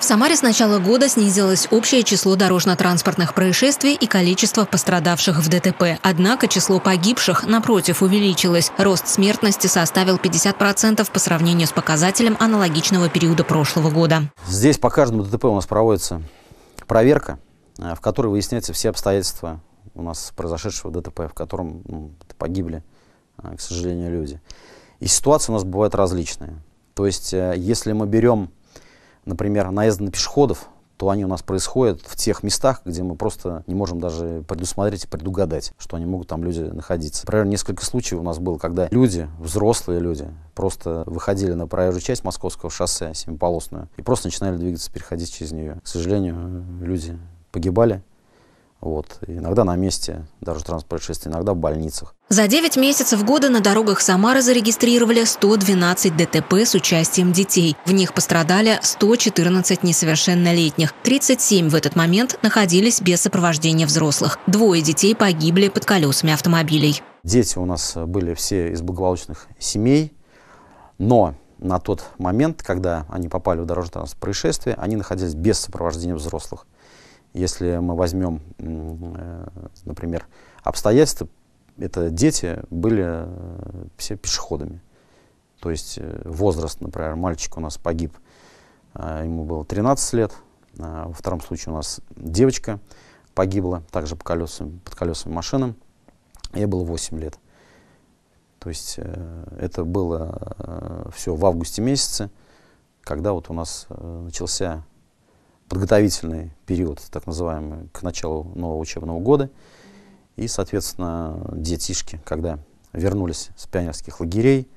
В Самаре с начала года снизилось общее число дорожно-транспортных происшествий и количество пострадавших в ДТП. Однако число погибших, напротив, увеличилось. Рост смертности составил 50% по сравнению с показателем аналогичного периода прошлого года. Здесь по каждому ДТП у нас проводится проверка, э, в которой выясняются все обстоятельства у нас произошедшего ДТП, в котором ну, погибли, э, к сожалению, люди. И ситуации у нас бывают различные. То есть, э, если мы берем например, наезды на пешеходов, то они у нас происходят в тех местах, где мы просто не можем даже предусмотреть и предугадать, что они могут там люди находиться. Например, несколько случаев у нас было, когда люди, взрослые люди, просто выходили на проезжую часть московского шоссе, семиполосную, и просто начинали двигаться, переходить через нее. К сожалению, люди погибали, вот. иногда на месте даже транспорт происшествий, иногда в больницах. За 9 месяцев года на дорогах Самары зарегистрировали 112 ДТП с участием детей. В них пострадали 114 несовершеннолетних. 37 в этот момент находились без сопровождения взрослых. Двое детей погибли под колесами автомобилей. Дети у нас были все из благополучных семей, но на тот момент, когда они попали в дорожное происшествие, они находились без сопровождения взрослых. Если мы возьмем, э, например, обстоятельства, это дети были э, все пешеходами. То есть э, возраст, например, мальчик у нас погиб, ему было 13 лет, а во втором случае у нас девочка погибла, также по колесам, под колесами машины, ей было 8 лет. То есть это было все в августе месяце, когда вот у нас начался подготовительный период, так называемый, к началу нового учебного года. И, соответственно, детишки, когда вернулись с пионерских лагерей,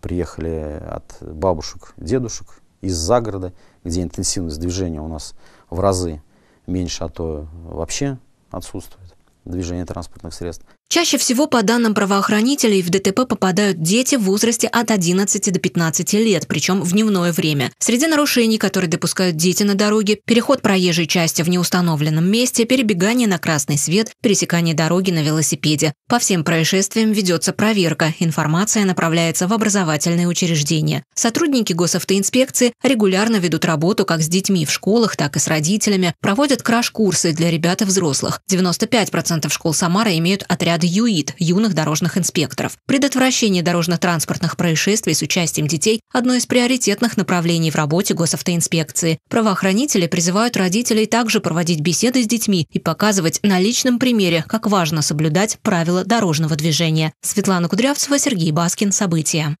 приехали от бабушек, дедушек из загорода, где интенсивность движения у нас в разы меньше, а то вообще отсутствует движение транспортных средств. Чаще всего, по данным правоохранителей, в ДТП попадают дети в возрасте от 11 до 15 лет, причем в дневное время. Среди нарушений, которые допускают дети на дороге, переход проезжей части в неустановленном месте, перебегание на красный свет, пересекание дороги на велосипеде. По всем происшествиям ведется проверка, информация направляется в образовательные учреждения. Сотрудники госавтоинспекции регулярно ведут работу как с детьми в школах, так и с родителями, проводят краш-курсы для ребят и взрослых. 95% школ Самары имеют отряд отряд ЮИД – юных дорожных инспекторов. Предотвращение дорожно-транспортных происшествий с участием детей – одно из приоритетных направлений в работе госавтоинспекции. Правоохранители призывают родителей также проводить беседы с детьми и показывать на личном примере, как важно соблюдать правила дорожного движения. Светлана Кудрявцева, Сергей Баскин. События.